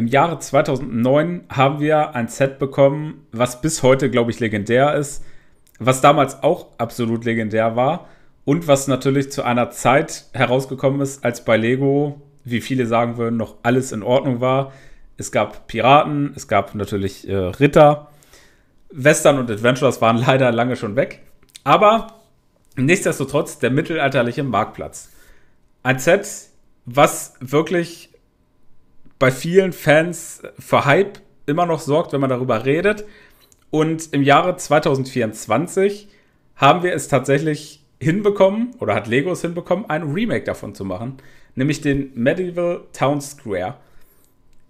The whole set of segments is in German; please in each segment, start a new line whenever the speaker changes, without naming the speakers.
Im Jahre 2009 haben wir ein Set bekommen, was bis heute, glaube ich, legendär ist, was damals auch absolut legendär war und was natürlich zu einer Zeit herausgekommen ist, als bei Lego, wie viele sagen würden, noch alles in Ordnung war. Es gab Piraten, es gab natürlich äh, Ritter. Western und Adventures waren leider lange schon weg. Aber nichtsdestotrotz der mittelalterliche Marktplatz. Ein Set, was wirklich bei vielen Fans für Hype immer noch sorgt, wenn man darüber redet. Und im Jahre 2024 haben wir es tatsächlich hinbekommen, oder hat Lego es hinbekommen, ein Remake davon zu machen, nämlich den Medieval Town Square.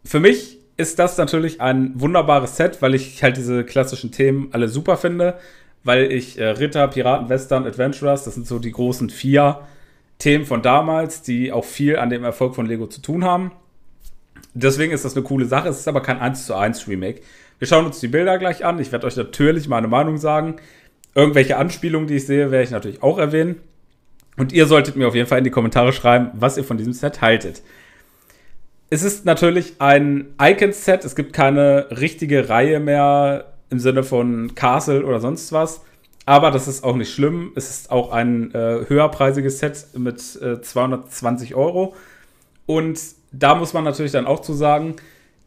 Für mich ist das natürlich ein wunderbares Set, weil ich halt diese klassischen Themen alle super finde, weil ich äh, Ritter, Piraten, Western, Adventurers, das sind so die großen vier Themen von damals, die auch viel an dem Erfolg von Lego zu tun haben. Deswegen ist das eine coole Sache. Es ist aber kein 1 zu 1 Remake. Wir schauen uns die Bilder gleich an. Ich werde euch natürlich meine Meinung sagen. Irgendwelche Anspielungen, die ich sehe, werde ich natürlich auch erwähnen. Und ihr solltet mir auf jeden Fall in die Kommentare schreiben, was ihr von diesem Set haltet. Es ist natürlich ein Icon-Set. Es gibt keine richtige Reihe mehr im Sinne von Castle oder sonst was. Aber das ist auch nicht schlimm. Es ist auch ein äh, höherpreisiges Set mit äh, 220 Euro. Und da muss man natürlich dann auch zu sagen,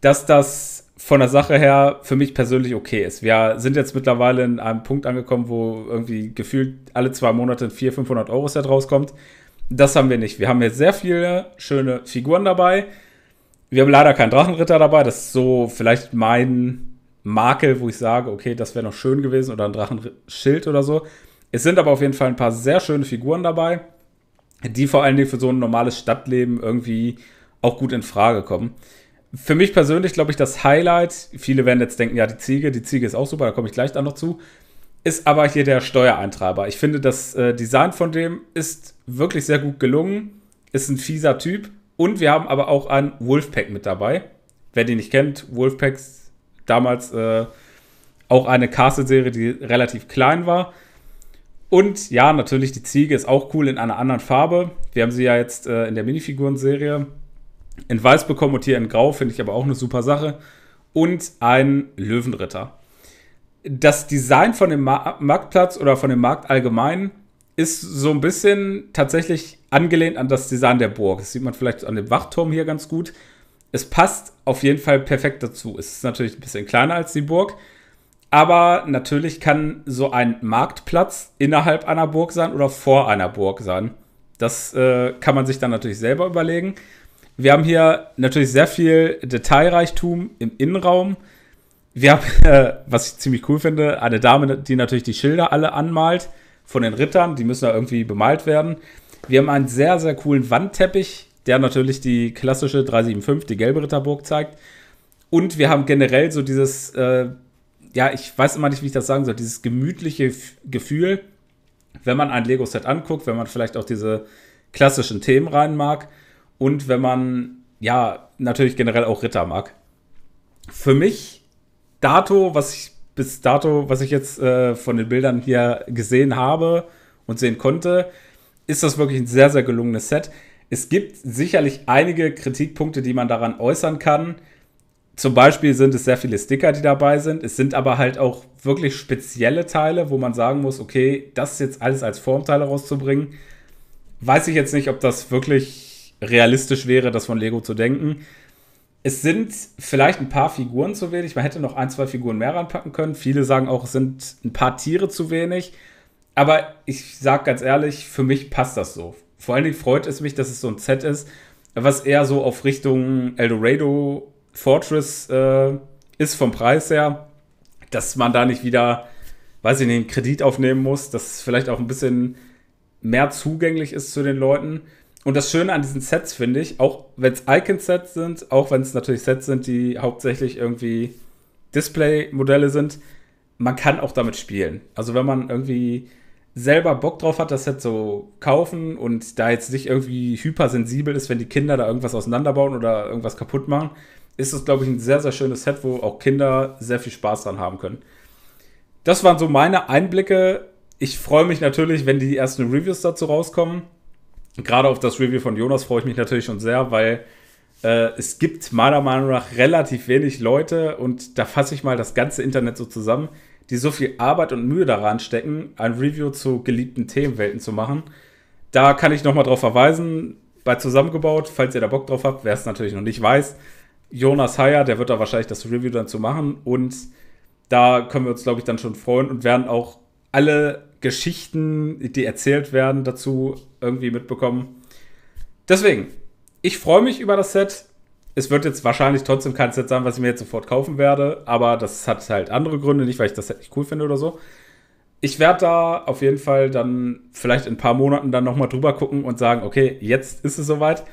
dass das von der Sache her für mich persönlich okay ist. Wir sind jetzt mittlerweile in einem Punkt angekommen, wo irgendwie gefühlt alle zwei Monate 400, 500 Euro Set rauskommt. Das haben wir nicht. Wir haben jetzt sehr viele schöne Figuren dabei. Wir haben leider keinen Drachenritter dabei. Das ist so vielleicht mein Makel, wo ich sage, okay, das wäre noch schön gewesen oder ein Drachenschild oder so. Es sind aber auf jeden Fall ein paar sehr schöne Figuren dabei, die vor allen Dingen für so ein normales Stadtleben irgendwie auch gut in Frage kommen. Für mich persönlich glaube ich, das Highlight, viele werden jetzt denken, ja, die Ziege, die Ziege ist auch super, da komme ich gleich dann noch zu, ist aber hier der Steuereintreiber. Ich finde, das äh, Design von dem ist wirklich sehr gut gelungen, ist ein fieser Typ und wir haben aber auch ein Wolfpack mit dabei. Wer den nicht kennt, Wolfpacks damals äh, auch eine Castle-Serie, die relativ klein war. Und ja, natürlich, die Ziege ist auch cool in einer anderen Farbe. Wir haben sie ja jetzt äh, in der Minifiguren-Serie in Weiß bekommen und hier in Grau, finde ich aber auch eine super Sache. Und ein Löwenritter. Das Design von dem Ma Marktplatz oder von dem Markt allgemein ist so ein bisschen tatsächlich angelehnt an das Design der Burg. Das sieht man vielleicht an dem Wachturm hier ganz gut. Es passt auf jeden Fall perfekt dazu. Es ist natürlich ein bisschen kleiner als die Burg. Aber natürlich kann so ein Marktplatz innerhalb einer Burg sein oder vor einer Burg sein. Das äh, kann man sich dann natürlich selber überlegen. Wir haben hier natürlich sehr viel Detailreichtum im Innenraum. Wir haben, äh, was ich ziemlich cool finde, eine Dame, die natürlich die Schilder alle anmalt von den Rittern. Die müssen da irgendwie bemalt werden. Wir haben einen sehr, sehr coolen Wandteppich, der natürlich die klassische 375, die gelbe Ritterburg zeigt. Und wir haben generell so dieses, äh, ja, ich weiß immer nicht, wie ich das sagen soll, dieses gemütliche F Gefühl, wenn man ein Lego-Set anguckt, wenn man vielleicht auch diese klassischen Themen rein mag und wenn man ja natürlich generell auch Ritter mag. Für mich dato, was ich bis dato, was ich jetzt äh, von den Bildern hier gesehen habe und sehen konnte, ist das wirklich ein sehr, sehr gelungenes Set. Es gibt sicherlich einige Kritikpunkte, die man daran äußern kann. Zum Beispiel sind es sehr viele Sticker, die dabei sind. Es sind aber halt auch wirklich spezielle Teile, wo man sagen muss, okay, das jetzt alles als Formteile rauszubringen, weiß ich jetzt nicht, ob das wirklich realistisch wäre, das von Lego zu denken. Es sind vielleicht ein paar Figuren zu wenig. Man hätte noch ein, zwei Figuren mehr ranpacken können. Viele sagen auch, es sind ein paar Tiere zu wenig. Aber ich sage ganz ehrlich, für mich passt das so. Vor allen Dingen freut es mich, dass es so ein Set ist, was eher so auf Richtung Eldorado Fortress äh, ist vom Preis her. Dass man da nicht wieder, weiß ich nicht, einen Kredit aufnehmen muss. Dass es vielleicht auch ein bisschen mehr zugänglich ist zu den Leuten und das Schöne an diesen Sets finde ich, auch wenn es Icon-Sets sind, auch wenn es natürlich Sets sind, die hauptsächlich irgendwie Display-Modelle sind, man kann auch damit spielen. Also wenn man irgendwie selber Bock drauf hat, das Set zu kaufen und da jetzt nicht irgendwie hypersensibel ist, wenn die Kinder da irgendwas auseinanderbauen oder irgendwas kaputt machen, ist das, glaube ich, ein sehr, sehr schönes Set, wo auch Kinder sehr viel Spaß dran haben können. Das waren so meine Einblicke. Ich freue mich natürlich, wenn die ersten Reviews dazu rauskommen gerade auf das Review von Jonas freue ich mich natürlich schon sehr, weil äh, es gibt meiner Meinung nach relativ wenig Leute und da fasse ich mal das ganze Internet so zusammen, die so viel Arbeit und Mühe daran stecken, ein Review zu geliebten Themenwelten zu machen. Da kann ich nochmal drauf verweisen, bei Zusammengebaut, falls ihr da Bock drauf habt, wer es natürlich noch nicht weiß, Jonas Heyer, der wird da wahrscheinlich das Review dann zu machen und da können wir uns, glaube ich, dann schon freuen und werden auch alle Geschichten, die erzählt werden, dazu irgendwie mitbekommen. Deswegen, ich freue mich über das Set. Es wird jetzt wahrscheinlich trotzdem kein Set sein, was ich mir jetzt sofort kaufen werde, aber das hat halt andere Gründe, nicht weil ich das Set nicht cool finde oder so. Ich werde da auf jeden Fall dann vielleicht in ein paar Monaten dann nochmal drüber gucken und sagen, okay, jetzt ist es soweit.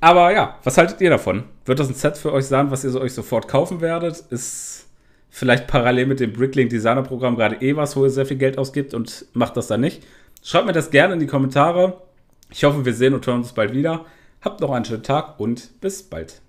Aber ja, was haltet ihr davon? Wird das ein Set für euch sein, was ihr so euch sofort kaufen werdet? Ist vielleicht parallel mit dem Bricklink Designer Programm gerade eh was, wo ihr sehr viel Geld ausgibt und macht das dann nicht. Schreibt mir das gerne in die Kommentare. Ich hoffe, wir sehen und hören uns bald wieder. Habt noch einen schönen Tag und bis bald.